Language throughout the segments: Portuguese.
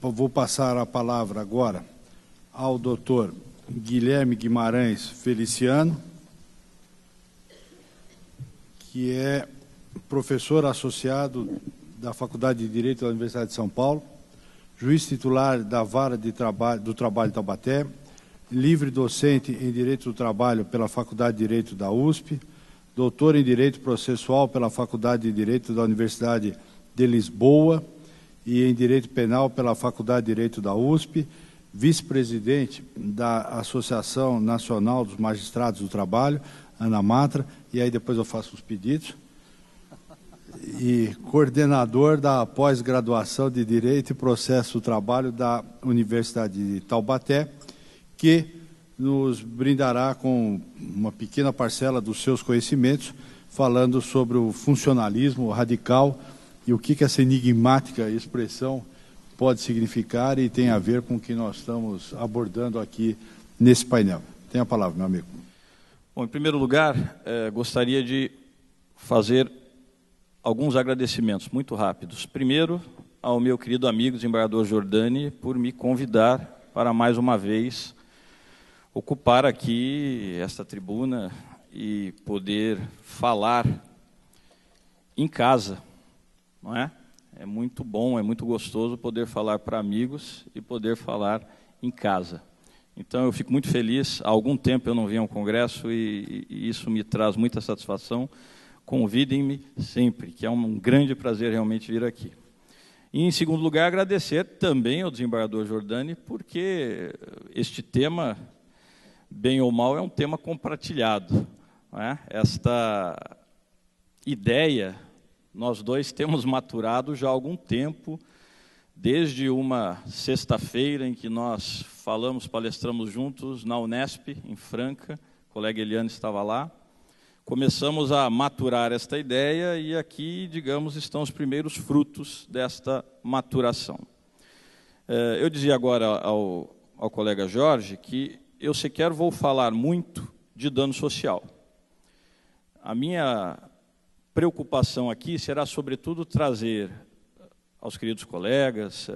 vou passar a palavra agora ao doutor Guilherme Guimarães Feliciano, que é professor associado da Faculdade de Direito da Universidade de São Paulo, juiz titular da Vara de Trabalho, do Trabalho de Taubaté, livre docente em Direito do Trabalho pela Faculdade de Direito da USP, doutor em Direito Processual pela Faculdade de Direito da Universidade de Lisboa, e em Direito Penal pela Faculdade de Direito da USP, vice-presidente da Associação Nacional dos Magistrados do Trabalho, Ana Matra, e aí depois eu faço os pedidos, e coordenador da pós-graduação de Direito e Processo do Trabalho da Universidade de Taubaté, que nos brindará com uma pequena parcela dos seus conhecimentos, falando sobre o funcionalismo radical e o que, que essa enigmática expressão pode significar e tem a ver com o que nós estamos abordando aqui nesse painel. Tem a palavra, meu amigo. Bom, em primeiro lugar, eh, gostaria de fazer alguns agradecimentos muito rápidos. Primeiro, ao meu querido amigo desembargador Jordani por me convidar para mais uma vez ocupar aqui esta tribuna e poder falar em casa não é? É muito bom, é muito gostoso poder falar para amigos e poder falar em casa. Então eu fico muito feliz. Há algum tempo eu não vinha ao congresso e, e isso me traz muita satisfação. Convidem-me sempre, que é um grande prazer realmente vir aqui. E, em segundo lugar, agradecer também ao desembargador Jordani, porque este tema, bem ou mal, é um tema compartilhado. É? Esta ideia nós dois temos maturado já há algum tempo, desde uma sexta-feira em que nós falamos, palestramos juntos na Unesp, em Franca, o colega Eliane estava lá. Começamos a maturar esta ideia e aqui, digamos, estão os primeiros frutos desta maturação. Eh, eu dizia agora ao, ao colega Jorge que eu sequer vou falar muito de dano social. A minha preocupação aqui será, sobretudo, trazer aos queridos colegas, eh,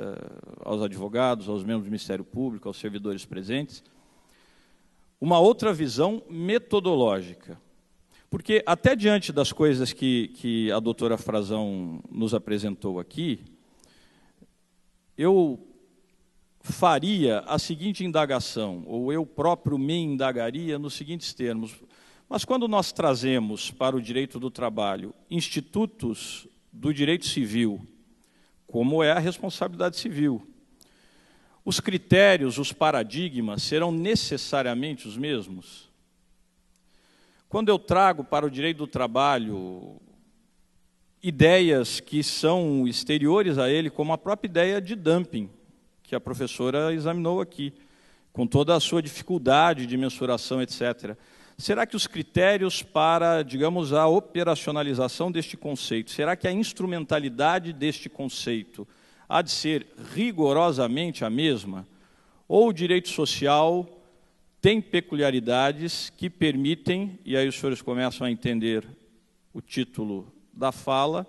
aos advogados, aos membros do Ministério Público, aos servidores presentes, uma outra visão metodológica. Porque, até diante das coisas que, que a doutora Frazão nos apresentou aqui, eu faria a seguinte indagação, ou eu próprio me indagaria nos seguintes termos: mas quando nós trazemos para o direito do trabalho institutos do direito civil, como é a responsabilidade civil, os critérios, os paradigmas serão necessariamente os mesmos? Quando eu trago para o direito do trabalho ideias que são exteriores a ele, como a própria ideia de dumping, que a professora examinou aqui, com toda a sua dificuldade de mensuração, etc. Será que os critérios para, digamos, a operacionalização deste conceito, será que a instrumentalidade deste conceito há de ser rigorosamente a mesma? Ou o direito social tem peculiaridades que permitem, e aí os senhores começam a entender o título da fala,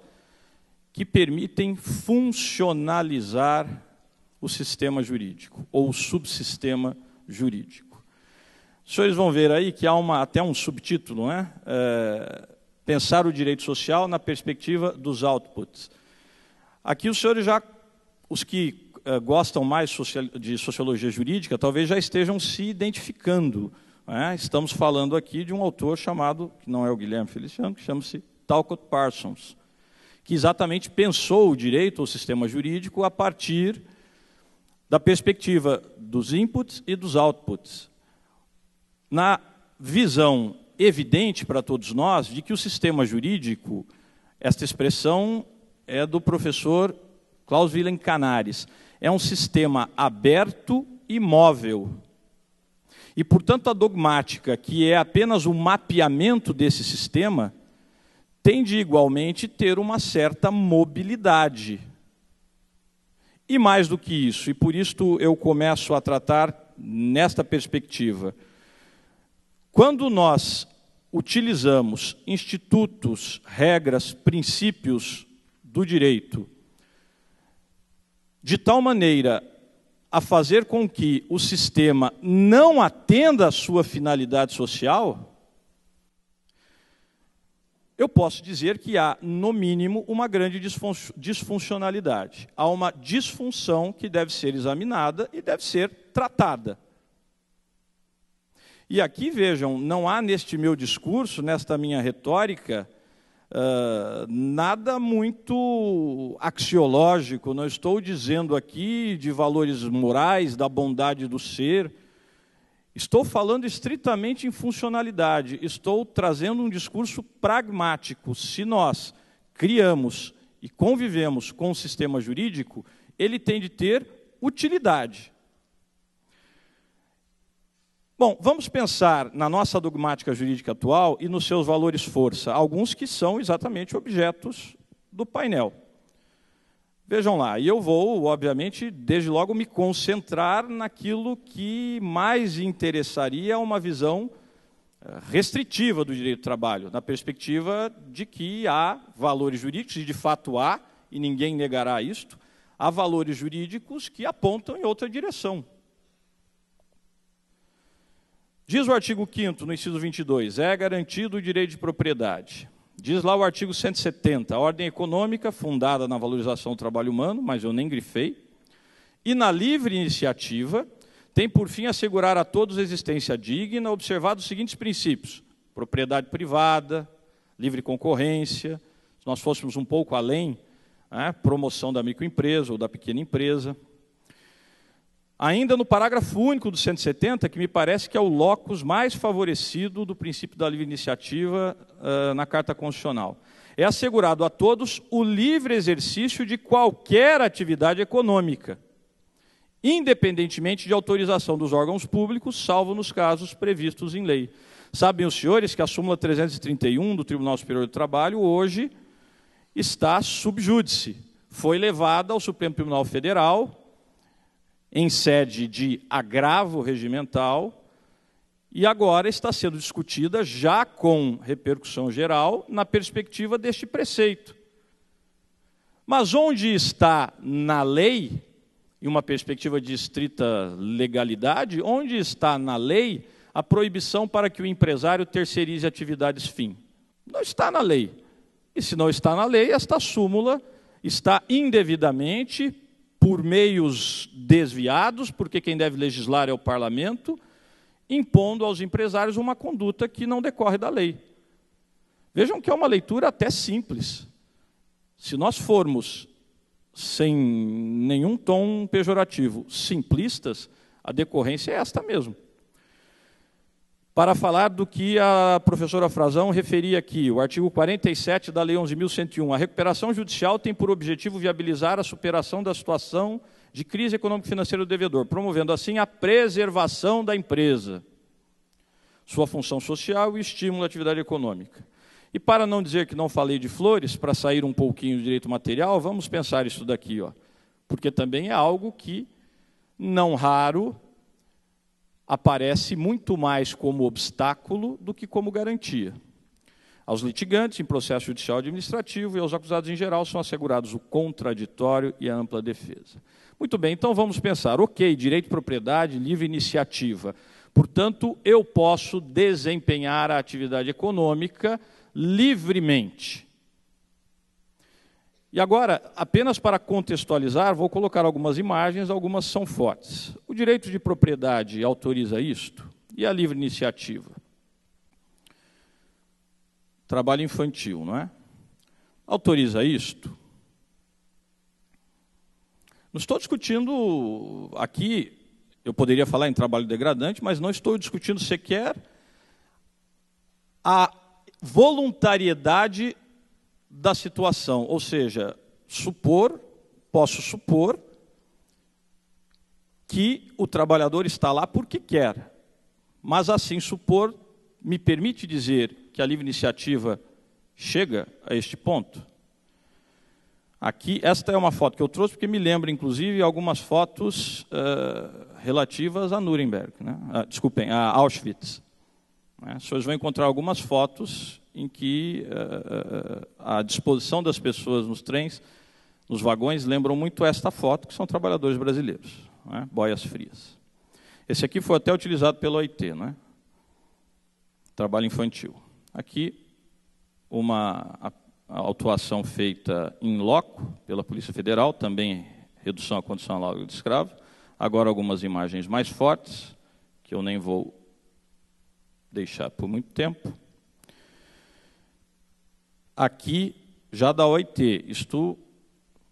que permitem funcionalizar o sistema jurídico ou o subsistema jurídico. Os senhores vão ver aí que há uma, até um subtítulo, né? É, pensar o direito social na perspectiva dos outputs. Aqui os senhores já, os que é, gostam mais de sociologia jurídica, talvez já estejam se identificando. Né? Estamos falando aqui de um autor chamado, que não é o Guilherme Feliciano, que chama-se Talcott Parsons, que exatamente pensou o direito ou sistema jurídico a partir da perspectiva dos inputs e dos outputs na visão evidente para todos nós de que o sistema jurídico, esta expressão é do professor Klaus Wilhelm Canaris, é um sistema aberto e móvel. E, portanto, a dogmática, que é apenas o mapeamento desse sistema, tem de igualmente ter uma certa mobilidade. E mais do que isso, e por isso eu começo a tratar nesta perspectiva quando nós utilizamos institutos, regras, princípios do direito, de tal maneira a fazer com que o sistema não atenda à sua finalidade social, eu posso dizer que há, no mínimo, uma grande disfuncionalidade. Há uma disfunção que deve ser examinada e deve ser tratada. E aqui, vejam, não há neste meu discurso, nesta minha retórica, Uh, nada muito axiológico, não estou dizendo aqui de valores morais, da bondade do ser. Estou falando estritamente em funcionalidade, estou trazendo um discurso pragmático. Se nós criamos e convivemos com o sistema jurídico, ele tem de ter utilidade. Bom, vamos pensar na nossa dogmática jurídica atual e nos seus valores força, alguns que são exatamente objetos do painel. Vejam lá, e eu vou, obviamente, desde logo me concentrar naquilo que mais interessaria a uma visão eh, restritiva do direito do trabalho, na perspectiva de que há valores jurídicos, e de fato há, e ninguém negará isto, há valores jurídicos que apontam em outra direção. Diz o artigo 5 no inciso 22, é garantido o direito de propriedade. Diz lá o artigo 170, a ordem econômica fundada na valorização do trabalho humano, mas eu nem grifei, e na livre iniciativa, tem por fim assegurar a todos existência digna, observado os seguintes princípios: propriedade privada, livre concorrência, se nós fôssemos um pouco além, né, promoção da microempresa ou da pequena empresa, Ainda no parágrafo único do 170, que me parece que é o locus mais favorecido do princípio da livre iniciativa uh, na Carta Constitucional. É assegurado a todos o livre exercício de qualquer atividade econômica, independentemente de autorização dos órgãos públicos, salvo nos casos previstos em lei. Sabem os senhores que a súmula 331 do Tribunal Superior do Trabalho hoje está subjúdice. Foi levada ao Supremo Tribunal Federal em sede de agravo regimental e agora está sendo discutida, já com repercussão geral, na perspectiva deste preceito. Mas onde está na lei, em uma perspectiva de estrita legalidade, onde está na lei a proibição para que o empresário terceirize atividades fim? Não está na lei. E se não está na lei, esta súmula está indevidamente por meios desviados, porque quem deve legislar é o parlamento, impondo aos empresários uma conduta que não decorre da lei. Vejam que é uma leitura até simples. Se nós formos, sem nenhum tom pejorativo, simplistas, a decorrência é esta mesmo para falar do que a professora Frazão referia aqui, o artigo 47 da Lei 11.101. A recuperação judicial tem por objetivo viabilizar a superação da situação de crise econômico-financeira do devedor, promovendo assim a preservação da empresa, sua função social e estímulo à atividade econômica. E para não dizer que não falei de flores, para sair um pouquinho do direito material, vamos pensar isso daqui, ó, porque também é algo que, não raro, aparece muito mais como obstáculo do que como garantia. Aos litigantes em processo judicial administrativo e aos acusados em geral são assegurados o contraditório e a ampla defesa. Muito bem, então vamos pensar, ok, direito de propriedade, livre iniciativa. Portanto, eu posso desempenhar a atividade econômica livremente. E agora, apenas para contextualizar, vou colocar algumas imagens, algumas são fortes. O direito de propriedade autoriza isto e a livre iniciativa. Trabalho infantil, não é? Autoriza isto? Não estou discutindo aqui, eu poderia falar em trabalho degradante, mas não estou discutindo sequer a voluntariedade da situação, ou seja, supor, posso supor que o trabalhador está lá porque quer. Mas assim supor me permite dizer que a livre iniciativa chega a este ponto. Aqui, esta é uma foto que eu trouxe porque me lembra, inclusive, algumas fotos uh, relativas a Nuremberg, né? Ah, desculpem, a Auschwitz vocês né? vão encontrar algumas fotos em que uh, a disposição das pessoas nos trens, nos vagões, lembram muito esta foto, que são trabalhadores brasileiros, né? boias frias. Esse aqui foi até utilizado pelo OIT, né? trabalho infantil. Aqui, uma autuação feita em loco pela Polícia Federal, também redução à condição análoga de escravo. Agora, algumas imagens mais fortes, que eu nem vou deixar por muito tempo. Aqui, já da OIT, isto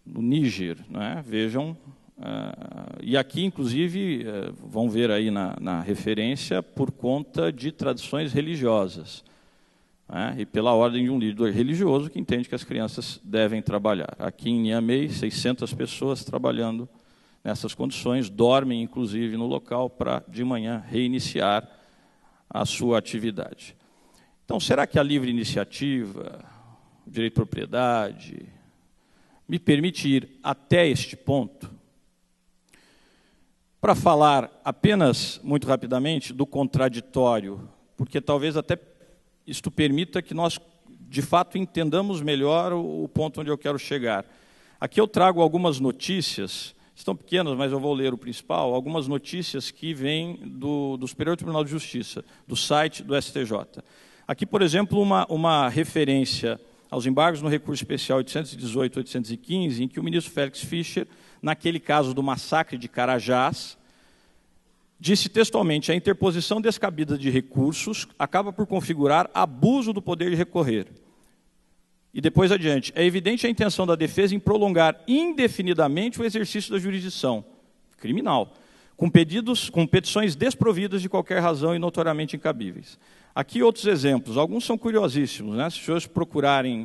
no Níger, né? vejam. Uh, e aqui, inclusive, uh, vão ver aí na, na, referência, por conta de tradições religiosas. Né? E pela ordem de um líder religioso que entende que as crianças devem trabalhar. Aqui em Niamey, 600 pessoas trabalhando nessas condições, dormem, inclusive, no local para, de manhã, reiniciar a sua atividade. Então, será que a livre iniciativa, o direito de propriedade, me permite ir até este ponto? Para falar apenas, muito rapidamente, do contraditório, porque talvez até isto permita que nós, de fato, entendamos melhor o ponto onde eu quero chegar. Aqui eu trago algumas notícias estão pequenas, mas eu vou ler o principal, algumas notícias que vêm do, do Superior Tribunal de Justiça, do site do STJ. Aqui, por exemplo, uma, uma referência aos embargos no recurso especial 818-815, em que o ministro Félix Fischer, naquele caso do massacre de Carajás, disse textualmente: a interposição descabida de recursos acaba por configurar abuso do poder de recorrer. E depois adiante, é evidente a intenção da defesa em prolongar indefinidamente o exercício da jurisdição criminal, com pedidos, com petições desprovidas de qualquer razão e notoriamente incabíveis. Aqui outros exemplos, alguns são curiosíssimos, né? Se os senhores procurarem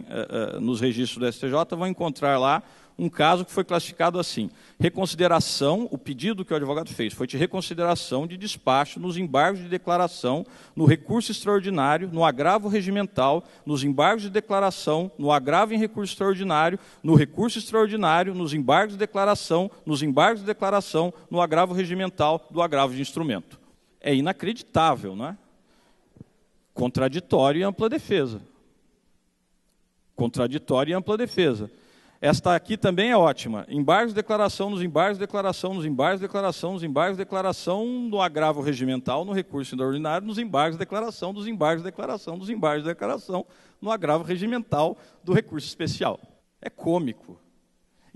uh, uh, nos registros do STJ, vão encontrar lá um caso que foi classificado assim: reconsideração, o pedido que o advogado fez foi de reconsideração de despacho nos embargos de declaração, no recurso extraordinário, no agravo regimental, nos embargos de declaração, no agravo em recurso extraordinário, no recurso extraordinário, nos embargos de declaração, nos embargos de declaração, no agravo regimental, do agravo de instrumento. É inacreditável, não é? Contraditório e ampla defesa contraditório e ampla defesa. Esta aqui também é ótima. Embargos, declaração nos embargos, declaração nos embargos, declaração nos embargos, declaração no agravo regimental, no recurso extraordinário, nos embargos, declaração dos embargos, declaração dos embargos, declaração no agravo regimental do recurso especial. É cômico.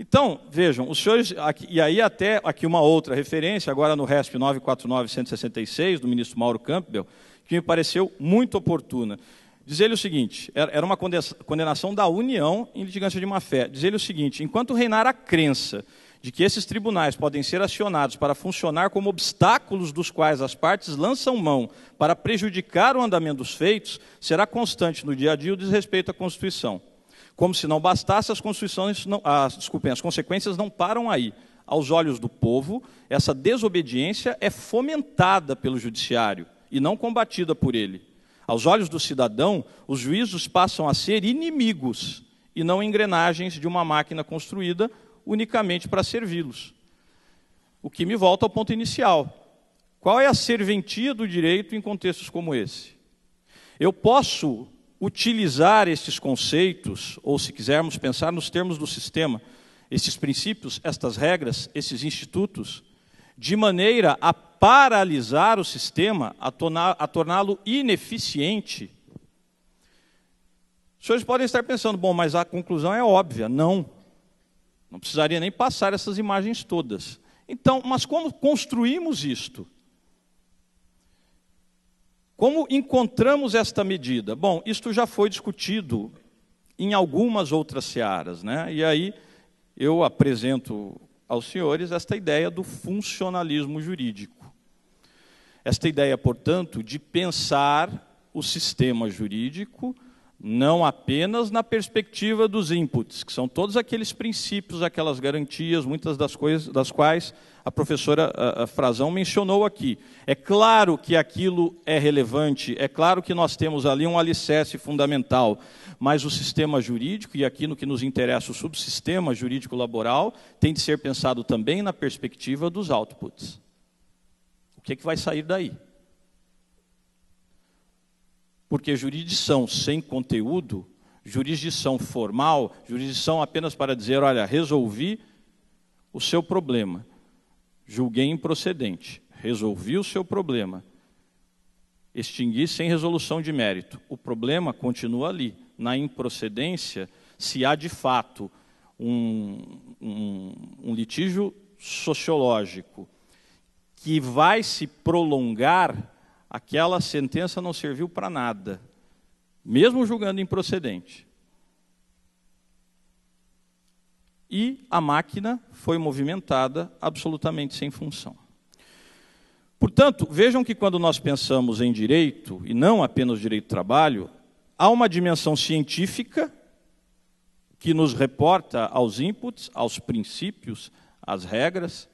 Então, vejam, os senhores, aqui, e aí até aqui uma outra referência, agora no RESP 949-166, do ministro Mauro Campbell, que me pareceu muito oportuna. Diz ele o seguinte: era uma condenação da União em litigância de má-fé. Diz ele o seguinte: enquanto reinar a crença de que esses tribunais podem ser acionados para funcionar como obstáculos dos quais as partes lançam mão para prejudicar o andamento dos feitos, será constante no dia a dia o desrespeito à Constituição. Como se não bastasse, as, constituições não, as, desculpem, as consequências não param aí. Aos olhos do povo, essa desobediência é fomentada pelo Judiciário e não combatida por ele. Aos olhos do cidadão, os juízos passam a ser inimigos e não engrenagens de uma máquina construída unicamente para servi-los. O que me volta ao ponto inicial. Qual é a serventia do direito em contextos como esse? Eu posso utilizar esses conceitos, ou se quisermos pensar nos termos do sistema, esses princípios, estas regras, esses institutos, de maneira a paralisar o sistema, a, torná-lo ineficiente, os senhores podem estar pensando, bom, mas a conclusão é óbvia, não. Não precisaria nem passar essas imagens todas. Então, mas como construímos isto? Como encontramos esta medida? Bom, isto já foi discutido em algumas outras searas, né? E aí eu apresento aos senhores esta ideia do funcionalismo jurídico. Esta ideia, portanto, de pensar o sistema jurídico não apenas na perspectiva dos inputs, que são todos aqueles princípios, aquelas garantias, muitas das, coisas, das quais a professora Frazão mencionou aqui. É claro que aquilo é relevante, é claro que nós temos ali um alicerce fundamental, mas o sistema jurídico, e aqui no que nos interessa o subsistema jurídico laboral, tem de ser pensado também na perspectiva dos outputs. O que, é que vai sair daí? Porque jurisdição sem conteúdo, jurisdição formal, jurisdição apenas para dizer, olha, resolvi o seu problema, julguei improcedente, resolvi o seu problema, extingui sem resolução de mérito. O problema continua ali. Na improcedência, se há de fato um, um, um litígio sociológico que vai se prolongar, aquela sentença não serviu para nada, mesmo julgando improcedente. E a máquina foi movimentada absolutamente sem função. Portanto, vejam que quando nós pensamos em direito, e não apenas direito do trabalho, há uma dimensão científica que nos reporta aos inputs, aos princípios, às regras,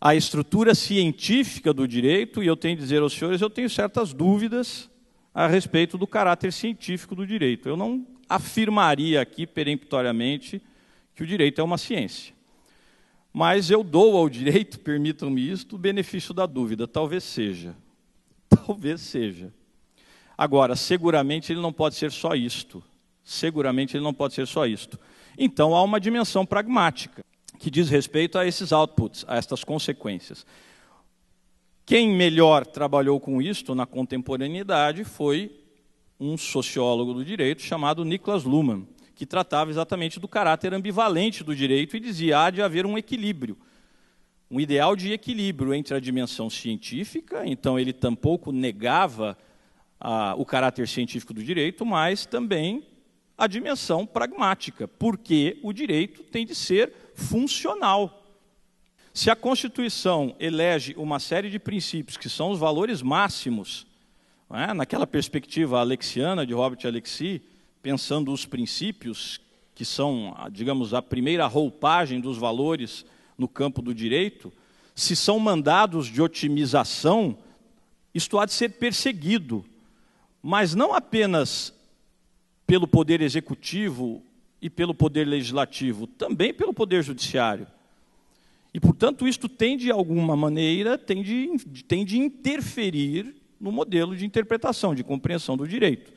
a estrutura científica do direito, e eu tenho que dizer aos senhores, eu tenho certas dúvidas a respeito do caráter científico do direito. Eu não afirmaria aqui peremptoriamente que o direito é uma ciência. Mas eu dou ao direito, permitam-me isto, o benefício da dúvida. Talvez seja. Talvez seja. Agora, seguramente ele não pode ser só isto. Seguramente ele não pode ser só isto. Então há uma dimensão pragmática que diz respeito a esses outputs, a estas consequências. Quem melhor trabalhou com isto na contemporaneidade foi um sociólogo do direito chamado Niklas Luhmann, que tratava exatamente do caráter ambivalente do direito e dizia há de haver um equilíbrio, um ideal de equilíbrio entre a dimensão científica, então ele tampouco negava ah, o caráter científico do direito, mas também a dimensão pragmática, porque o direito tem de ser funcional. Se a Constituição elege uma série de princípios que são os valores máximos, é? naquela perspectiva alexiana de Robert Alexi, pensando os princípios que são, digamos, a primeira roupagem dos valores no campo do direito, se são mandados de otimização, isto há de ser perseguido, mas não apenas pelo poder executivo e pelo poder legislativo, também pelo poder judiciário. E, portanto, isto tem de alguma maneira, tem de, tem de interferir no modelo de interpretação, de compreensão do direito.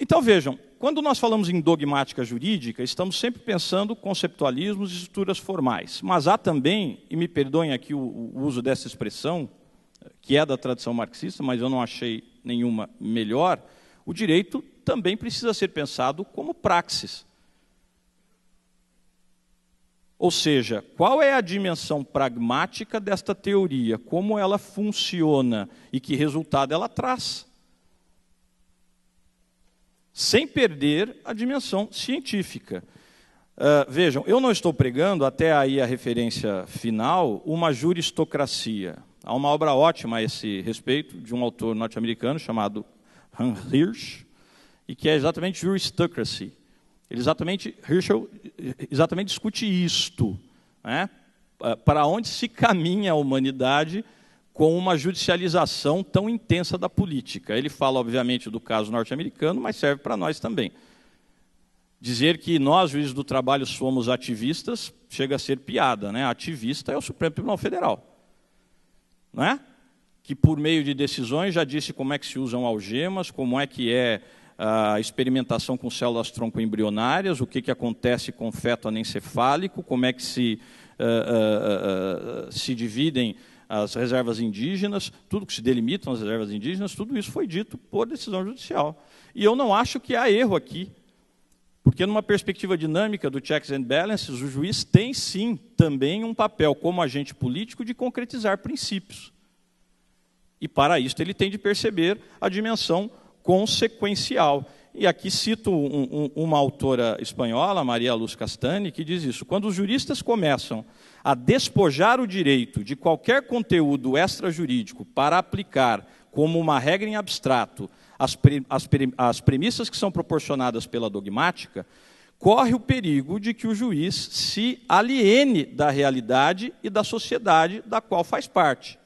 Então, vejam, quando nós falamos em dogmática jurídica, estamos sempre pensando conceptualismos e estruturas formais. Mas há também, e me perdoem aqui o, o uso dessa expressão, que é da tradição marxista, mas eu não achei nenhuma melhor, o direito também precisa ser pensado como praxis. Ou seja, qual é a dimensão pragmática desta teoria? Como ela funciona e que resultado ela traz? Sem perder a dimensão científica. Uh, vejam, eu não estou pregando, até aí a referência final, uma juristocracia. Há uma obra ótima a esse respeito, de um autor norte-americano chamado Hans Hirsch, e que é exatamente Aristocracy. Ele exatamente, Herschel exatamente discute isto. Né? Ah, para onde se caminha a humanidade com uma judicialização tão intensa da política? Ele fala, obviamente, do caso norte-americano, mas serve para nós também. Dizer que nós, juízes do trabalho, somos ativistas chega a ser piada. Né? Ativista é o Supremo Tribunal Federal. né Que, por meio de decisões, já disse como é que se usam algemas, como é que é a experimentação com células troncoembrionárias, o que, que acontece com feto anencefálico, como é que se, uh, uh, uh, se dividem as reservas indígenas, tudo que se delimitam as reservas indígenas, tudo isso foi dito por decisão judicial. E eu não acho que há erro aqui, porque numa perspectiva dinâmica do checks and balances, o juiz tem sim também um papel como agente político de concretizar princípios. E para isso ele tem de perceber a dimensão consequencial. E aqui cito um, um, uma autora espanhola, Maria Luz Castani, que diz isso: quando os juristas começam a despojar o direito de qualquer conteúdo extrajurídico para aplicar como uma regra em abstrato as, pre, as, pre, as premissas que são proporcionadas pela dogmática, corre o perigo de que o juiz se aliene da realidade e da sociedade da qual faz parte.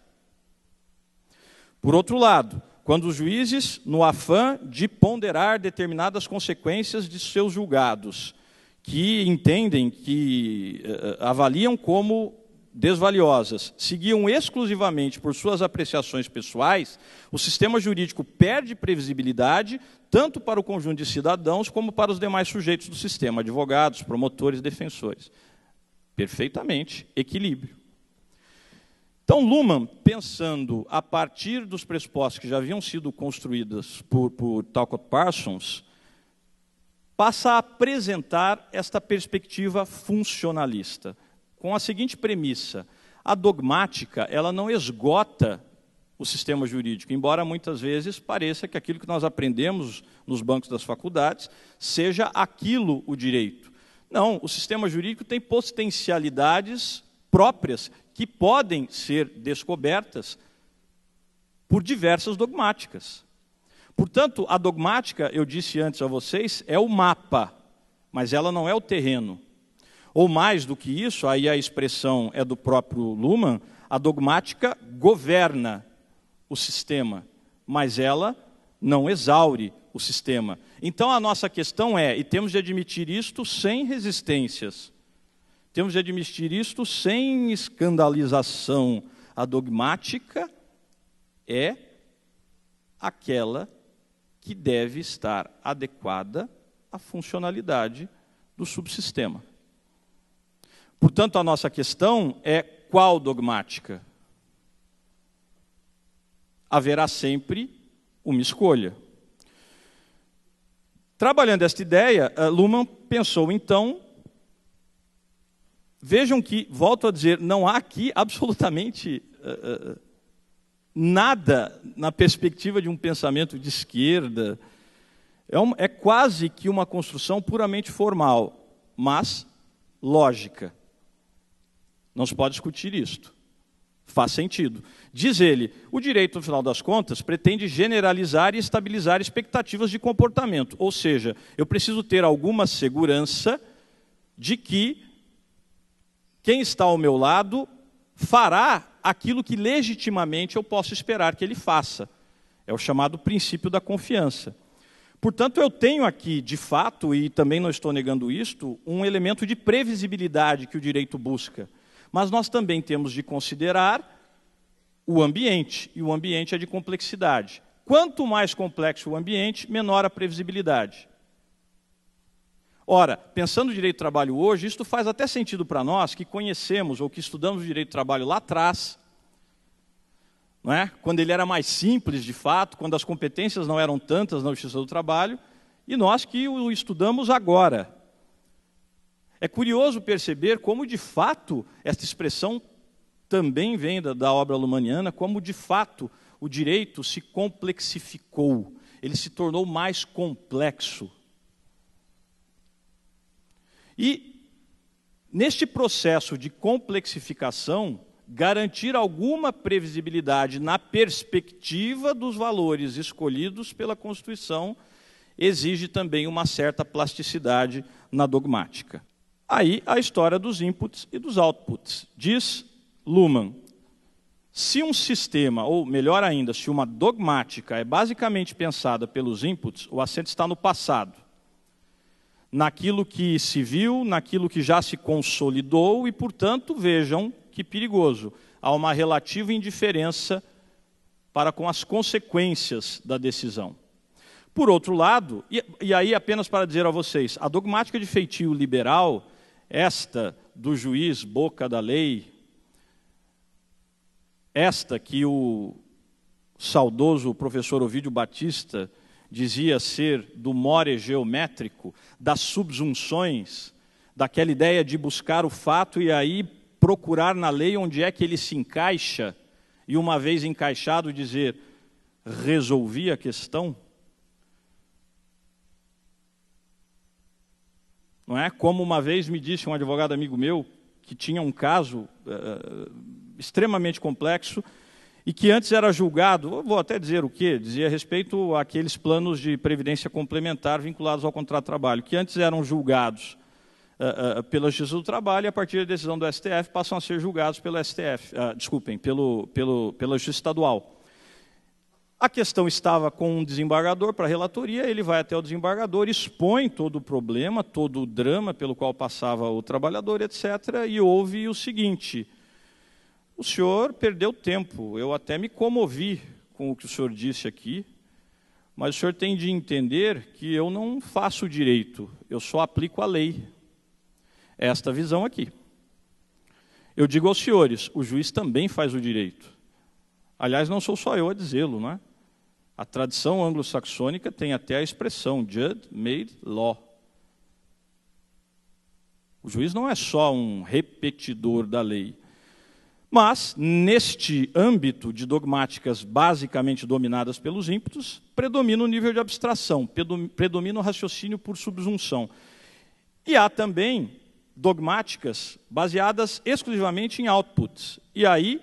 Por outro lado, quando os juízes, no afã de ponderar determinadas consequências de seus julgados, que entendem, que eh, avaliam como desvaliosas, seguiam exclusivamente por suas apreciações pessoais, o sistema jurídico perde previsibilidade tanto para o conjunto de cidadãos como para os demais sujeitos do sistema, advogados, promotores, defensores. Perfeitamente, equilíbrio. Então, Luhmann, pensando a partir dos pressupostos que já haviam sido construídos por, por Talcott Parsons, passa a apresentar esta perspectiva funcionalista, com a seguinte premissa: a dogmática ela não esgota o sistema jurídico, embora muitas vezes pareça que aquilo que nós aprendemos nos bancos das faculdades seja aquilo o direito. Não, o sistema jurídico tem potencialidades próprias que podem ser descobertas por diversas dogmáticas. Portanto, a dogmática, eu disse antes a vocês, é o mapa, mas ela não é o terreno. Ou mais do que isso, aí a expressão é do próprio Luhmann, a dogmática governa o sistema, mas ela não exaure o sistema. Então a nossa questão é, e temos de admitir isto sem resistências, temos de admitir isto sem escandalização. A dogmática é aquela que deve estar adequada à funcionalidade do subsistema. Portanto, a nossa questão é qual dogmática? Haverá sempre uma escolha. Trabalhando esta ideia, eh, Luhmann pensou então Vejam que, volto a dizer, não há aqui absolutamente uh, nada na perspectiva de um pensamento de esquerda. É, um, é quase que uma construção puramente formal, mas lógica. Não se pode discutir isto. Faz sentido. Diz ele: o direito, no final das contas, pretende generalizar e estabilizar expectativas de comportamento. Ou seja, eu preciso ter alguma segurança de que quem está ao meu lado fará aquilo que legitimamente eu posso esperar que ele faça. É o chamado princípio da confiança. Portanto, eu tenho aqui, de fato, e também não estou negando isto, um elemento de previsibilidade que o direito busca. Mas nós também temos de considerar o ambiente, e o ambiente é de complexidade. Quanto mais complexo o ambiente, menor a previsibilidade. Ora, pensando no direito do trabalho hoje, isto faz até sentido para nós que conhecemos ou que estudamos o direito do trabalho lá atrás, não é? quando ele era mais simples de fato, quando as competências não eram tantas na justiça do trabalho, e nós que o estudamos agora. É curioso perceber como, de fato, esta expressão também vem da, da obra lumaniana, como, de fato, o direito se complexificou, ele se tornou mais complexo. E, neste processo de complexificação, garantir alguma previsibilidade na perspectiva dos valores escolhidos pela Constituição exige também uma certa plasticidade na dogmática. Aí a história dos inputs e dos outputs. Diz Luhmann: se um sistema, ou melhor ainda, se uma dogmática é basicamente pensada pelos inputs, o assento está no passado naquilo que se viu, naquilo que já se consolidou e, portanto, vejam que perigoso. Há uma relativa indiferença para com as consequências da decisão. Por outro lado, e, e aí apenas para dizer a vocês, a dogmática de feitio liberal, esta do juiz boca da lei, esta que o saudoso professor Ovídio Batista dizia ser do more geométrico, das subsunções, daquela ideia de buscar o fato e aí procurar na lei onde é que ele se encaixa, e uma vez encaixado dizer, resolvi a questão? Não é? Como uma vez me disse um advogado amigo meu, que tinha um caso uh, extremamente complexo, e que antes era julgado, vou até dizer o que, dizia a respeito àqueles planos de previdência complementar vinculados ao contrato de trabalho, que antes eram julgados uh, uh, pela Justiça do Trabalho e a partir da decisão do STF passam a ser julgados pelo STF, uh, ah, desculpem, pelo, pelo, pela Justiça Estadual. A questão estava com um desembargador para a relatoria, ele vai até o desembargador, expõe todo o problema, todo o drama pelo qual passava o trabalhador, etc., e houve o seguinte... O senhor perdeu tempo, eu até me comovi com o que o senhor disse aqui, mas o senhor tem de entender que eu não faço direito, eu só aplico a lei. É esta visão aqui. Eu digo aos senhores, o juiz também faz o direito. Aliás, não sou só eu a dizê-lo, não é? A tradição anglo-saxônica tem até a expressão judge made law. O juiz não é só um repetidor da lei, mas, neste âmbito de dogmáticas basicamente dominadas pelos ímpetos, predomina o nível de abstração, predomina o raciocínio por subsunção. E há também dogmáticas baseadas exclusivamente em outputs. E aí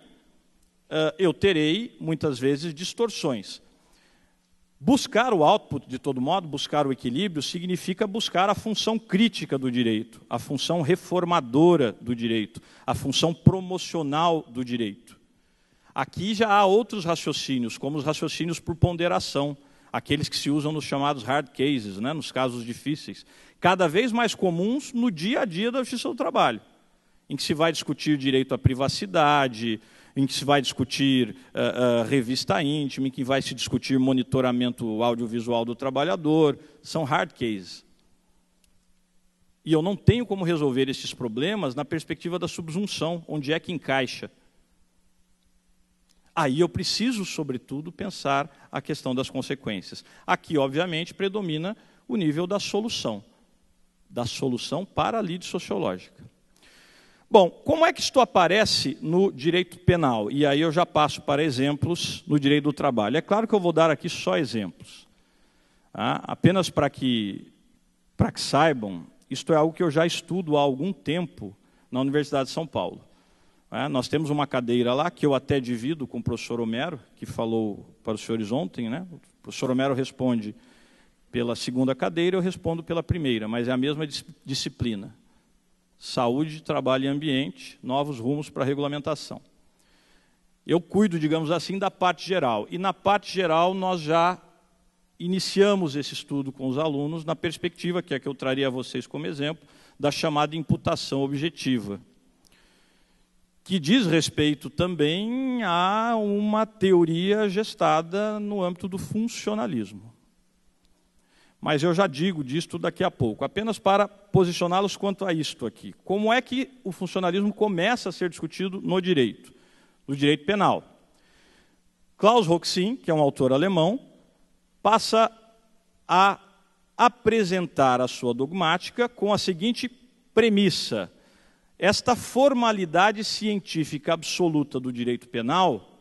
eh, eu terei, muitas vezes, distorções. Buscar o output, de todo modo, buscar o equilíbrio, significa buscar a função crítica do direito, a função reformadora do direito, a função promocional do direito. Aqui já há outros raciocínios, como os raciocínios por ponderação, aqueles que se usam nos chamados hard cases, né, nos casos difíceis, cada vez mais comuns no dia a dia da justiça do trabalho, em que se vai discutir o direito à privacidade, em que se vai discutir uh, uh, revista íntima, em que vai se discutir monitoramento audiovisual do trabalhador, são hard cases. E eu não tenho como resolver esses problemas na perspectiva da subsunção, onde é que encaixa. Aí eu preciso, sobretudo, pensar a questão das consequências. Aqui, obviamente, predomina o nível da solução, da solução para a lide sociológica. Bom, como é que isto aparece no direito penal? E aí eu já passo para exemplos no direito do trabalho. É claro que eu vou dar aqui só exemplos, tá? apenas para que, para que saibam, isto é algo que eu já estudo há algum tempo na Universidade de São Paulo. É, nós temos uma cadeira lá que eu até divido com o professor Homero, que falou para os senhores ontem. Né? O professor Homero responde pela segunda cadeira, eu respondo pela primeira, mas é a mesma disciplina saúde, trabalho e ambiente, novos rumos para a regulamentação. Eu cuido, digamos assim, da parte geral. E na parte geral, nós já iniciamos esse estudo com os alunos na perspectiva, que é que eu traria a vocês como exemplo, da chamada imputação objetiva, que diz respeito também a uma teoria gestada no âmbito do funcionalismo. Mas eu já digo disto daqui a pouco, apenas para posicioná-los quanto a isto aqui. Como é que o funcionalismo começa a ser discutido no direito, no direito penal? Klaus Roxin, que é um autor alemão, passa a apresentar a sua dogmática com a seguinte premissa: esta formalidade científica absoluta do direito penal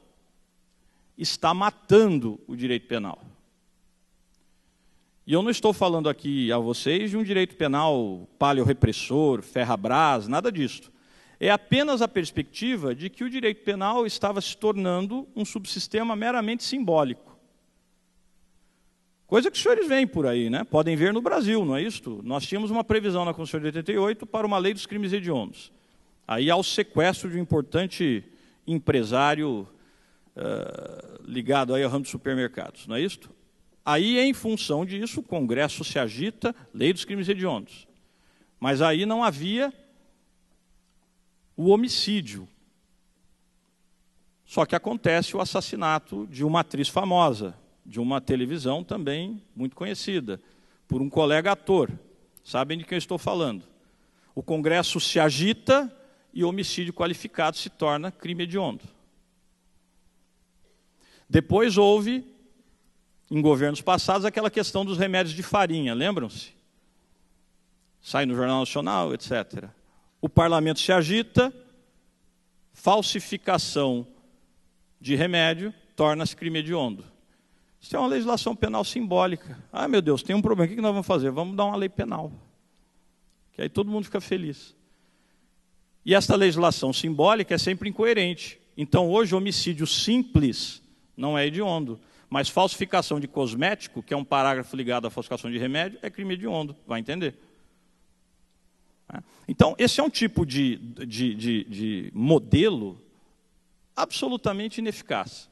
está matando o direito penal. E eu não estou falando aqui a vocês de um direito penal palio-repressor, ferra-brás, nada disso. É apenas a perspectiva de que o direito penal estava se tornando um subsistema meramente simbólico. Coisa que os senhores veem por aí, né? podem ver no Brasil, não é isto? Nós tínhamos uma previsão na Constituição de 88 para uma lei dos crimes hediondos. Aí há o sequestro de um importante empresário uh, ligado aí ao ramo de supermercados, não é isto? Aí, em função disso, o Congresso se agita, lei dos crimes hediondos. Mas aí não havia o homicídio. Só que acontece o assassinato de uma atriz famosa, de uma televisão também muito conhecida, por um colega ator. Sabem de quem eu estou falando. O Congresso se agita e homicídio qualificado se torna crime hediondo. Depois houve em governos passados aquela questão dos remédios de farinha, lembram-se? Sai no Jornal Nacional, etc. O parlamento se agita, falsificação de remédio torna-se crime hediondo. Isso é uma legislação penal simbólica. Ah, meu Deus, tem um problema, o que nós vamos fazer? Vamos dar uma lei penal. Que aí todo mundo fica feliz. E esta legislação simbólica é sempre incoerente. Então, hoje, homicídio simples não é hediondo. Mas falsificação de cosmético, que é um parágrafo ligado à falsificação de remédio, é crime hediondo, vai entender. É. Então, esse é um tipo de, de, de, de modelo absolutamente ineficaz.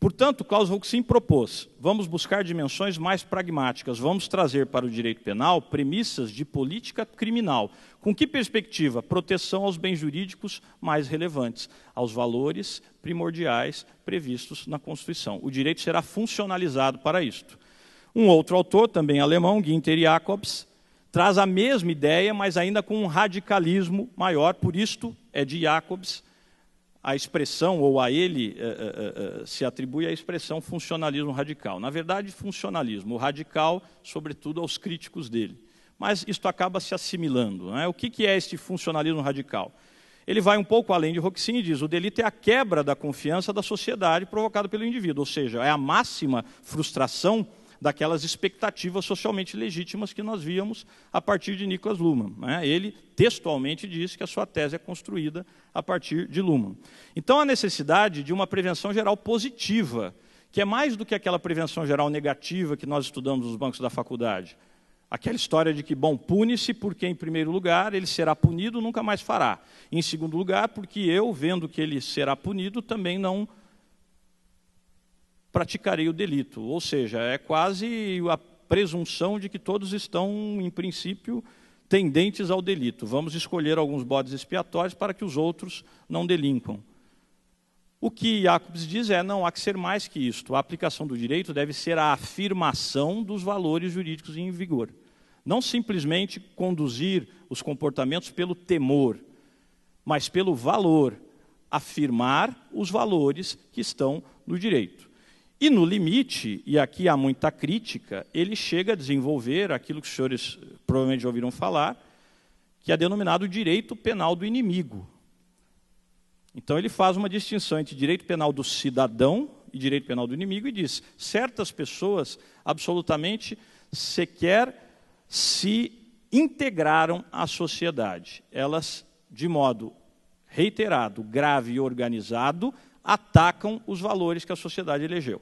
Portanto, Klaus Huxin propôs: vamos buscar dimensões mais pragmáticas, vamos trazer para o direito penal premissas de política criminal. Com que perspectiva? Proteção aos bens jurídicos mais relevantes, aos valores primordiais previstos na Constituição. O direito será funcionalizado para isto. Um outro autor, também alemão, Günther Jacobs, traz a mesma ideia, mas ainda com um radicalismo maior, por isto é de Jacobs a expressão, ou a ele uh, uh, uh, se atribui a expressão funcionalismo radical. Na verdade, funcionalismo radical, sobretudo aos críticos dele. Mas isto acaba se assimilando. Né? O que, que é este funcionalismo radical? Ele vai um pouco além de Roxin e diz: o delito é a quebra da confiança da sociedade provocada pelo indivíduo, ou seja, é a máxima frustração daquelas expectativas socialmente legítimas que nós víamos a partir de Nicholas Luhmann. Né? Ele textualmente diz que a sua tese é construída a partir de Luhmann. Então, a necessidade de uma prevenção geral positiva, que é mais do que aquela prevenção geral negativa que nós estudamos nos bancos da faculdade. Aquela história de que, bom, pune-se porque, em primeiro lugar, ele será punido, nunca mais fará. Em segundo lugar, porque eu, vendo que ele será punido, também não praticarei o delito. Ou seja, é quase a presunção de que todos estão, em princípio, tendentes ao delito. Vamos escolher alguns bodes expiatórios para que os outros não delinquam. O que Jacobs diz é: não, há que ser mais que isto. A aplicação do direito deve ser a afirmação dos valores jurídicos em vigor. Não simplesmente conduzir os comportamentos pelo temor, mas pelo valor. Afirmar os valores que estão no direito. E no limite, e aqui há muita crítica, ele chega a desenvolver aquilo que os senhores provavelmente já ouviram falar, que é denominado direito penal do inimigo. Então ele faz uma distinção entre direito penal do cidadão e direito penal do inimigo e diz: certas pessoas absolutamente sequer se integraram à sociedade. Elas, de modo reiterado, grave e organizado, atacam os valores que a sociedade elegeu.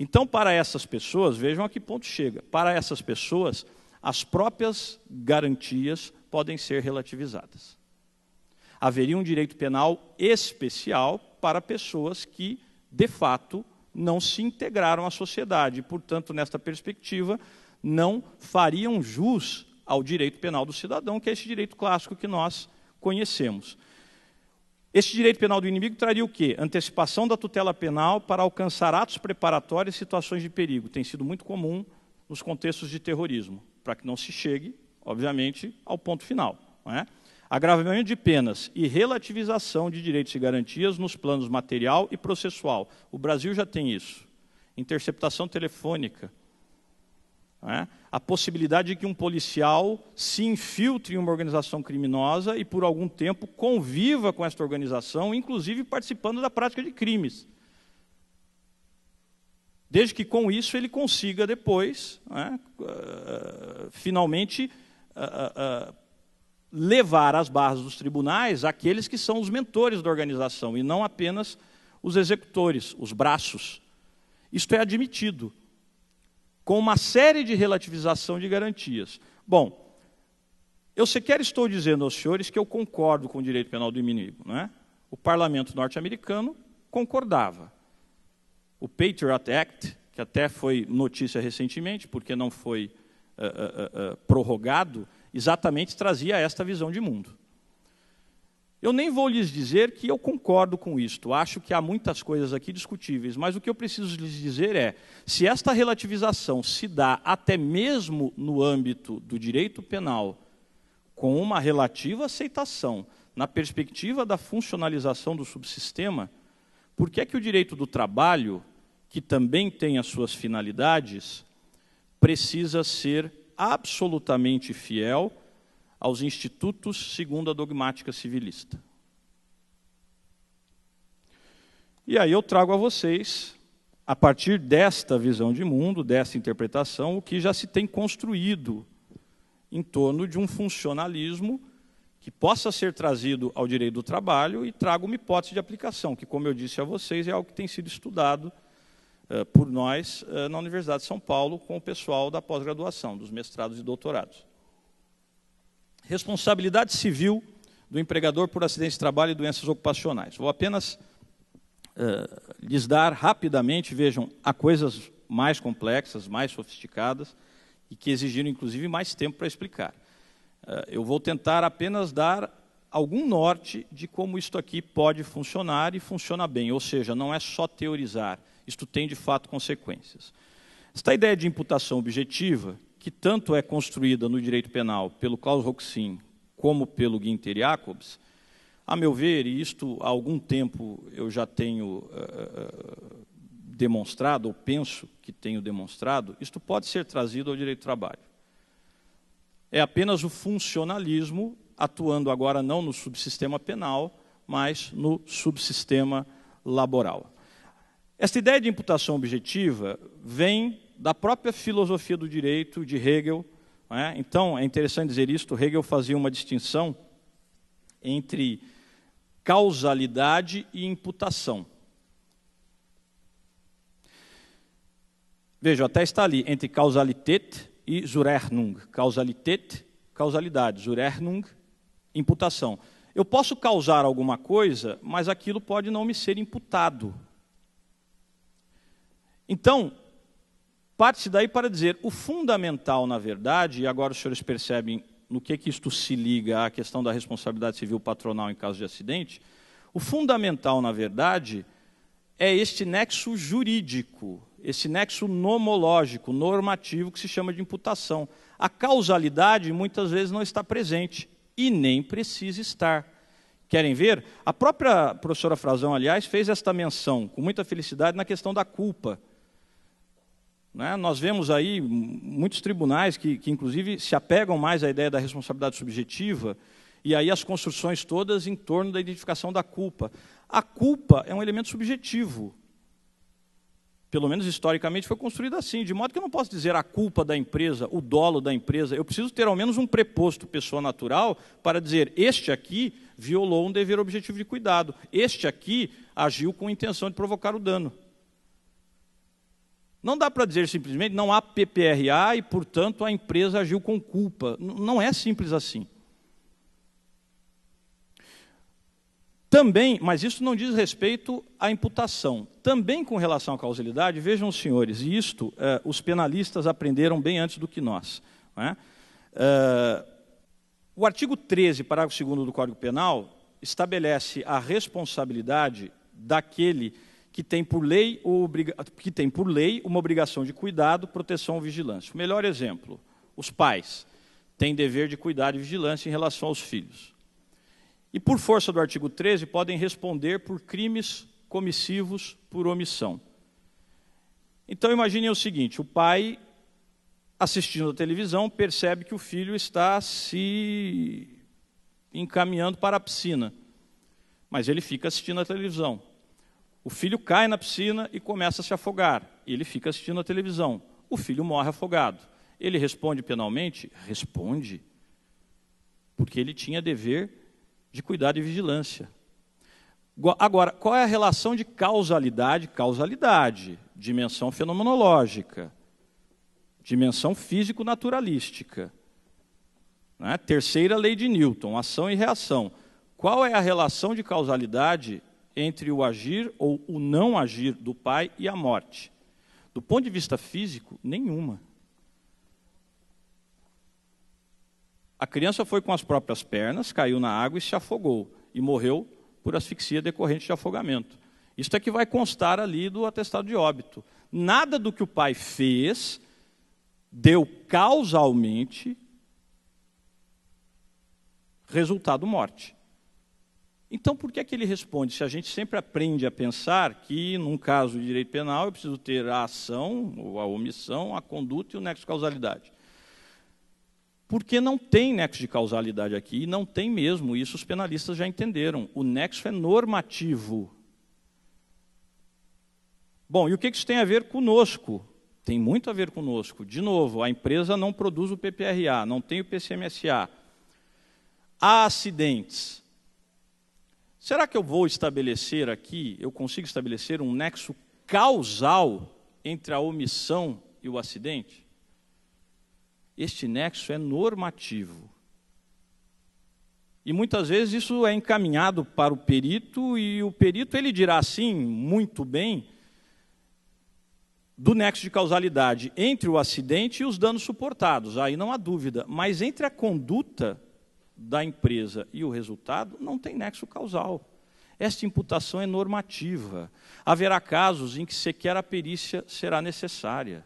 Então, para essas pessoas, vejam a que ponto chega, para essas pessoas, as próprias garantias podem ser relativizadas. Haveria um direito penal especial para pessoas que, de fato, não se integraram à sociedade, e, portanto, nesta perspectiva, não fariam jus ao direito penal do cidadão, que é esse direito clássico que nós conhecemos. Este direito penal do inimigo traria o quê? Antecipação da tutela penal para alcançar atos preparatórios e situações de perigo. Tem sido muito comum nos contextos de terrorismo, para que não se chegue, obviamente, ao ponto final. É? Agravamento de penas e relativização de direitos e garantias nos planos material e processual. O Brasil já tem isso. Interceptação telefônica, né, a possibilidade de que um policial se infiltre em uma organização criminosa e, por algum tempo, conviva com esta organização, inclusive participando da prática de crimes. Desde que, com isso, ele consiga depois, né, uh, finalmente, uh, uh, levar às barras dos tribunais aqueles que são os mentores da organização e não apenas os executores, os braços. Isto é admitido com uma série de relativização de garantias. Bom, eu sequer estou dizendo aos senhores que eu concordo com o direito penal do inimigo. Né? O parlamento norte-americano concordava. O Patriot Act, que até foi notícia recentemente, porque não foi uh, uh, uh, prorrogado, exatamente trazia esta visão de mundo. Eu nem vou lhes dizer que eu concordo com isto, acho que há muitas coisas aqui discutíveis, mas o que eu preciso lhes dizer é: se esta relativização se dá até mesmo no âmbito do direito penal, com uma relativa aceitação na perspectiva da funcionalização do subsistema, por que é que o direito do trabalho, que também tem as suas finalidades, precisa ser absolutamente fiel? aos institutos segundo a dogmática civilista. E aí eu trago a vocês, a partir desta visão de mundo, dessa interpretação, o que já se tem construído em torno de um funcionalismo que possa ser trazido ao direito do trabalho e trago uma hipótese de aplicação, que, como eu disse a vocês, é algo que tem sido estudado uh, por nós uh, na Universidade de São Paulo com o pessoal da pós-graduação, dos mestrados e doutorados. Responsabilidade civil do empregador por acidente de trabalho e doenças ocupacionais. Vou apenas uh, lhes dar rapidamente, vejam, há coisas mais complexas, mais sofisticadas e que exigiram inclusive mais tempo para explicar. Uh, eu vou tentar apenas dar algum norte de como isto aqui pode funcionar e funciona bem, ou seja, não é só teorizar, isto tem de fato consequências. Esta ideia de imputação objetiva, que tanto é construída no direito penal pelo Klaus Roxin como pelo Guinter Jacobs, a meu ver, e isto há algum tempo eu já tenho uh, demonstrado, ou penso que tenho demonstrado, isto pode ser trazido ao direito do trabalho. É apenas o funcionalismo atuando agora não no subsistema penal, mas no subsistema laboral. Esta ideia de imputação objetiva vem da própria filosofia do direito de Hegel. É? Então, é interessante dizer isto: Hegel fazia uma distinção entre causalidade e imputação. Veja, até está ali entre causalitet e Zurernung. Causalitet, causalidade. Zurernung, imputação. Eu posso causar alguma coisa, mas aquilo pode não me ser imputado. Então, Parte daí para dizer, o fundamental, na verdade, e agora os senhores percebem no que, que isto se liga à questão da responsabilidade civil patronal em caso de acidente, o fundamental, na verdade, é este nexo jurídico, esse nexo nomológico, normativo, que se chama de imputação. A causalidade muitas vezes não está presente e nem precisa estar. Querem ver? A própria professora Frazão, aliás, fez esta menção com muita felicidade na questão da culpa. Né? Nós vemos aí muitos tribunais que, que, inclusive, se apegam mais à ideia da responsabilidade subjetiva e aí as construções todas em torno da identificação da culpa. A culpa é um elemento subjetivo. Pelo menos historicamente foi construída assim, de modo que eu não posso dizer a culpa da empresa, o dolo da empresa. Eu preciso ter ao menos um preposto pessoa natural para dizer este aqui violou um dever objetivo de cuidado, este aqui agiu com intenção de provocar o dano. Não dá para dizer simplesmente não há PPRA e, portanto, a empresa agiu com culpa. Não é simples assim. Também, mas isso não diz respeito à imputação. Também com relação à causalidade, vejam, os senhores, e isto eh, os penalistas aprenderam bem antes do que nós. É? É, o artigo 13, parágrafo 2 do Código Penal, estabelece a responsabilidade daquele que tem por lei, que tem por lei uma obrigação de cuidado, proteção ou vigilância. O melhor exemplo, os pais têm dever de cuidado e vigilância em relação aos filhos. E por força do artigo 13 podem responder por crimes comissivos por omissão. Então imaginem o seguinte, o pai assistindo a televisão percebe que o filho está se encaminhando para a piscina, mas ele fica assistindo a televisão. O filho cai na piscina e começa a se afogar. Ele fica assistindo a televisão. O filho morre afogado. Ele responde penalmente? Responde. Porque ele tinha dever de cuidado e vigilância. Agora, qual é a relação de causalidade? Causalidade, dimensão fenomenológica, dimensão físico-naturalística. Né? Terceira lei de Newton, ação e reação. Qual é a relação de causalidade entre o agir ou o não agir do pai e a morte. Do ponto de vista físico, nenhuma. A criança foi com as próprias pernas, caiu na água e se afogou, e morreu por asfixia decorrente de afogamento. Isto é que vai constar ali do atestado de óbito. Nada do que o pai fez deu causalmente resultado morte. Então, por que, é que ele responde? Se a gente sempre aprende a pensar que, num caso de direito penal, eu preciso ter a ação, ou a omissão, a conduta e o nexo de causalidade. Porque não tem nexo de causalidade aqui, e não tem mesmo, isso os penalistas já entenderam. O nexo é normativo. Bom, e o que isso tem a ver conosco? Tem muito a ver conosco. De novo, a empresa não produz o PPRA, não tem o PCMSA. Há acidentes Será que eu vou estabelecer aqui, eu consigo estabelecer um nexo causal entre a omissão e o acidente? Este nexo é normativo. E muitas vezes isso é encaminhado para o perito e o perito ele dirá assim, muito bem, do nexo de causalidade entre o acidente e os danos suportados, aí não há dúvida, mas entre a conduta da empresa e o resultado não tem nexo causal. Esta imputação é normativa. Haverá casos em que sequer a perícia será necessária.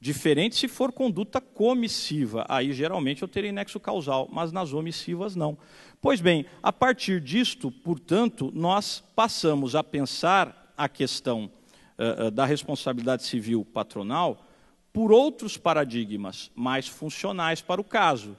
Diferente se for conduta comissiva, aí geralmente eu terei nexo causal, mas nas omissivas não. Pois bem, a partir disto, portanto, nós passamos a pensar a questão uh, da responsabilidade civil patronal por outros paradigmas mais funcionais para o caso.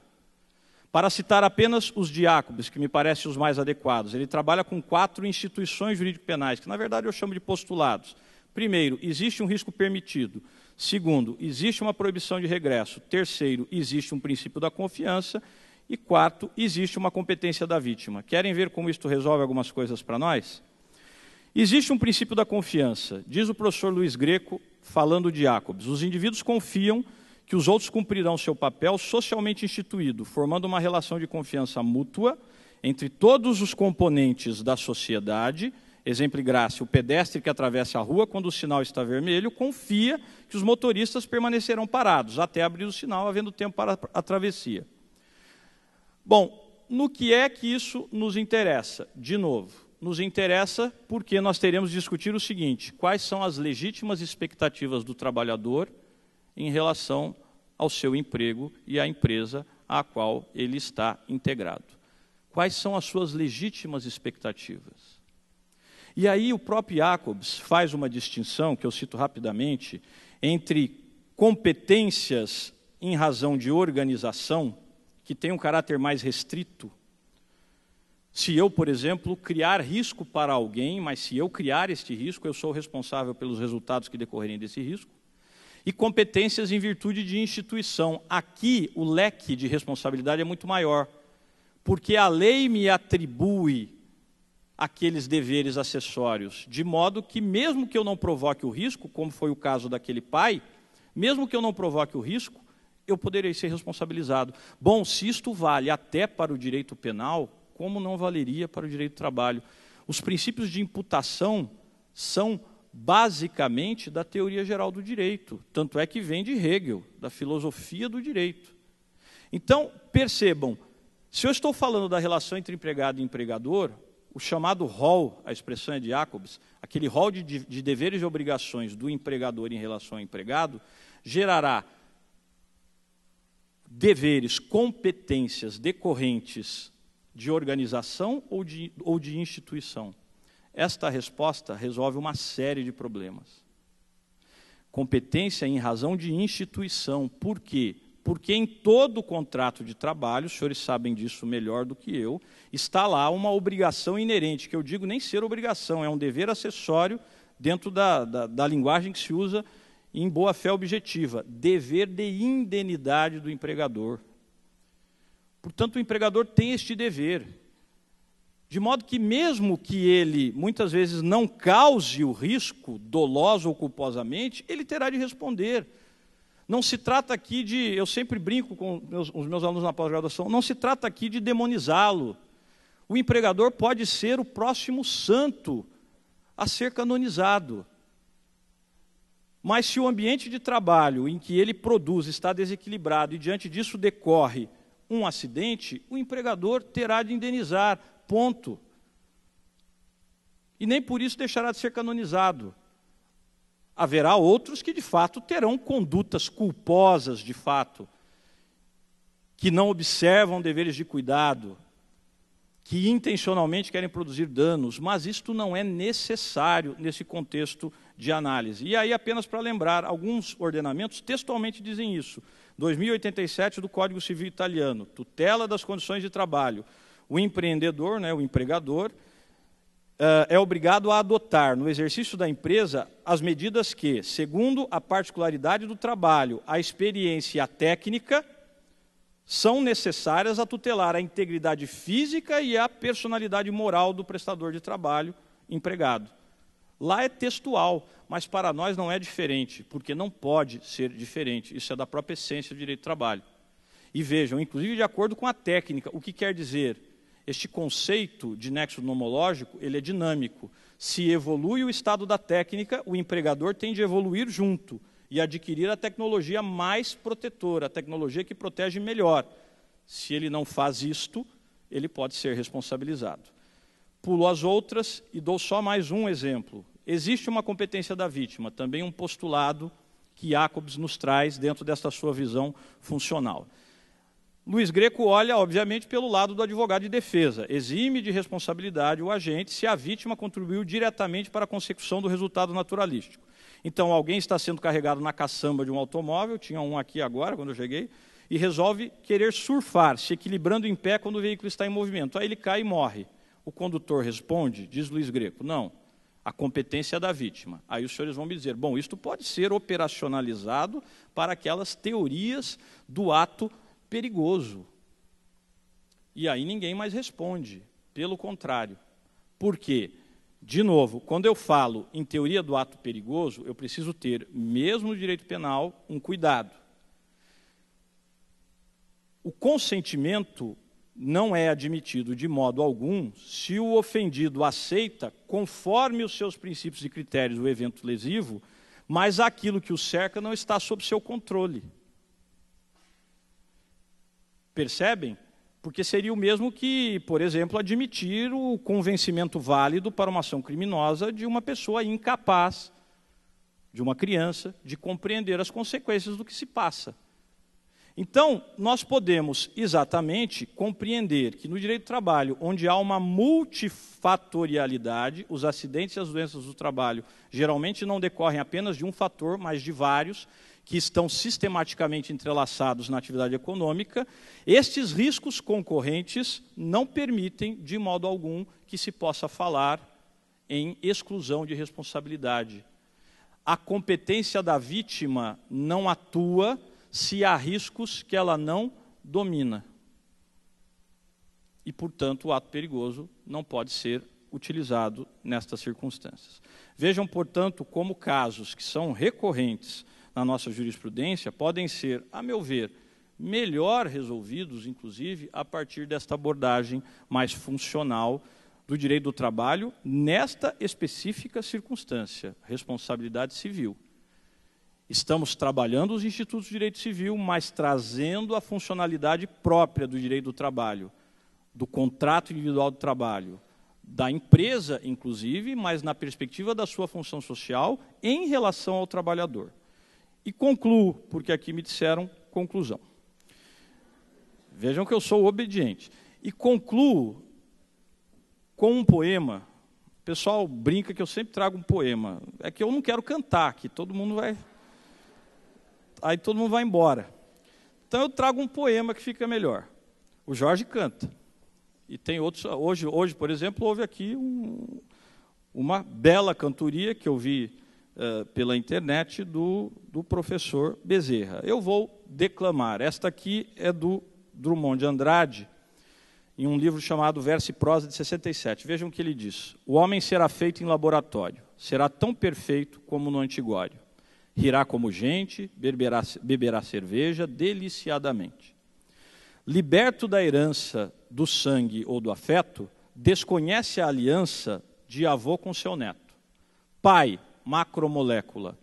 Para citar apenas os diáconos, que me parecem os mais adequados, ele trabalha com quatro instituições jurídico-penais, que na verdade eu chamo de postulados. Primeiro, existe um risco permitido. Segundo, existe uma proibição de regresso. Terceiro, existe um princípio da confiança. E quarto, existe uma competência da vítima. Querem ver como isto resolve algumas coisas para nós? Existe um princípio da confiança, diz o professor Luiz Greco, falando de Jacobs. Os indivíduos confiam que os outros cumprirão seu papel socialmente instituído, formando uma relação de confiança mútua entre todos os componentes da sociedade. Exemplo e graça, o pedestre que atravessa a rua quando o sinal está vermelho confia que os motoristas permanecerão parados até abrir o sinal, havendo tempo para a travessia. Bom, no que é que isso nos interessa? De novo, nos interessa porque nós teremos de discutir o seguinte: quais são as legítimas expectativas do trabalhador em relação ao seu emprego e à empresa à qual ele está integrado. Quais são as suas legítimas expectativas? E aí o próprio Jacobs faz uma distinção, que eu cito rapidamente, entre competências em razão de organização, que tem um caráter mais restrito. Se eu, por exemplo, criar risco para alguém, mas se eu criar este risco, eu sou responsável pelos resultados que decorrerem desse risco e competências em virtude de instituição. Aqui o leque de responsabilidade é muito maior, porque a lei me atribui aqueles deveres acessórios, de modo que mesmo que eu não provoque o risco, como foi o caso daquele pai, mesmo que eu não provoque o risco, eu poderei ser responsabilizado. Bom, se isto vale até para o direito penal, como não valeria para o direito do trabalho? Os princípios de imputação são basicamente da teoria geral do direito, tanto é que vem de Hegel, da filosofia do direito. Então, percebam, se eu estou falando da relação entre empregado e empregador, o chamado rol, a expressão é de Jacobs, aquele rol de, de deveres e obrigações do empregador em relação ao empregado, gerará deveres, competências decorrentes de organização ou de, ou de instituição. Esta resposta resolve uma série de problemas. Competência em razão de instituição. Por quê? Porque em todo contrato de trabalho, os senhores sabem disso melhor do que eu, está lá uma obrigação inerente, que eu digo nem ser obrigação, é um dever acessório dentro da, da, da linguagem que se usa em boa fé objetiva, dever de indenidade do empregador. Portanto, o empregador tem este dever. De modo que, mesmo que ele muitas vezes não cause o risco, doloso ou culposamente, ele terá de responder. Não se trata aqui de, eu sempre brinco com meus, os meus alunos na pós-graduação, não se trata aqui de demonizá-lo. O empregador pode ser o próximo santo a ser canonizado. Mas se o ambiente de trabalho em que ele produz está desequilibrado e diante disso decorre um acidente, o empregador terá de indenizar ponto. E nem por isso deixará de ser canonizado. Haverá outros que, de fato, terão condutas culposas, de fato, que não observam deveres de cuidado, que intencionalmente querem produzir danos, mas isto não é necessário nesse contexto de análise. E aí, apenas para lembrar, alguns ordenamentos textualmente dizem isso. 2087 do Código Civil Italiano, tutela das condições de trabalho o empreendedor, né, o empregador, eh, é obrigado a adotar, no exercício da empresa, as medidas que, segundo a particularidade do trabalho, a experiência e a técnica, são necessárias a tutelar a integridade física e a personalidade moral do prestador de trabalho empregado. Lá é textual, mas para nós não é diferente, porque não pode ser diferente. Isso é da própria essência do direito do trabalho. E vejam, inclusive de acordo com a técnica, o que quer dizer? Este conceito de nexo nomológico, ele é dinâmico. Se evolui o estado da técnica, o empregador tem de evoluir junto e adquirir a tecnologia mais protetora, a tecnologia que protege melhor. Se ele não faz isto, ele pode ser responsabilizado. Pulo as outras e dou só mais um exemplo. Existe uma competência da vítima, também um postulado que Jacobs nos traz dentro desta sua visão funcional. Luiz Greco olha, obviamente, pelo lado do advogado de defesa. Exime de responsabilidade o agente se a vítima contribuiu diretamente para a consecução do resultado naturalístico. Então, alguém está sendo carregado na caçamba de um automóvel, tinha um aqui agora, quando eu cheguei, e resolve querer surfar, se equilibrando em pé quando o veículo está em movimento. Aí ele cai e morre. O condutor responde, diz Luiz Greco, não, a competência é da vítima. Aí os senhores vão me dizer, bom, isto pode ser operacionalizado para aquelas teorias do ato perigoso. E aí ninguém mais responde, pelo contrário. Por quê? De novo, quando eu falo em teoria do ato perigoso, eu preciso ter, mesmo no direito penal, um cuidado. O consentimento não é admitido de modo algum se o ofendido aceita, conforme os seus princípios e critérios, o evento lesivo, mas aquilo que o cerca não está sob seu controle. Percebem? Porque seria o mesmo que, por exemplo, admitir o convencimento válido para uma ação criminosa de uma pessoa incapaz, de uma criança, de compreender as consequências do que se passa. Então, nós podemos exatamente compreender que no direito do trabalho, onde há uma multifatorialidade, os acidentes e as doenças do trabalho geralmente não decorrem apenas de um fator, mas de vários, que estão sistematicamente entrelaçados na atividade econômica, estes riscos concorrentes não permitem, de modo algum, que se possa falar em exclusão de responsabilidade. A competência da vítima não atua se há riscos que ela não domina. E, portanto, o ato perigoso não pode ser utilizado nestas circunstâncias. Vejam, portanto, como casos que são recorrentes na nossa jurisprudência podem ser, a meu ver, melhor resolvidos, inclusive, a partir desta abordagem mais funcional do direito do trabalho nesta específica circunstância, responsabilidade civil. Estamos trabalhando os institutos de direito civil, mas trazendo a funcionalidade própria do direito do trabalho, do contrato individual do trabalho, da empresa, inclusive, mas na perspectiva da sua função social em relação ao trabalhador. E concluo, porque aqui me disseram conclusão. Vejam que eu sou obediente. E concluo com um poema. O pessoal brinca que eu sempre trago um poema. É que eu não quero cantar, que todo mundo vai. Aí todo mundo vai embora. Então eu trago um poema que fica melhor. O Jorge canta. E tem outros. Hoje, hoje por exemplo, houve aqui um, uma bela cantoria que eu vi eh, pela internet do, do professor Bezerra. Eu vou declamar. Esta aqui é do Drummond de Andrade, em um livro chamado Verso e Prosa de 67. Vejam o que ele diz: O homem será feito em laboratório, será tão perfeito como no antigório. Rirá como gente, beberá, beberá cerveja deliciadamente. Liberto da herança do sangue ou do afeto, desconhece a aliança de avô com seu neto. Pai, macromolécula.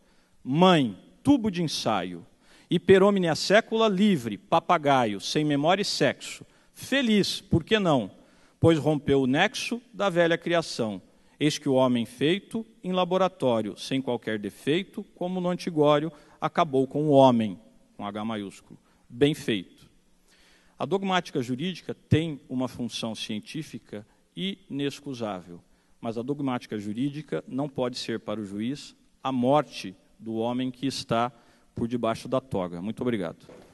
Mãe, tubo de ensaio. Hiperomnia sécula livre, papagaio, sem memória e sexo. Feliz, por que não? Pois rompeu o nexo da velha criação. Eis que o homem feito em laboratório, sem qualquer defeito, como no antigório, acabou com o homem, com H maiúsculo. Bem feito. A dogmática jurídica tem uma função científica inexcusável mas a dogmática jurídica não pode ser para o juiz a morte do homem que está por debaixo da toga. Muito obrigado.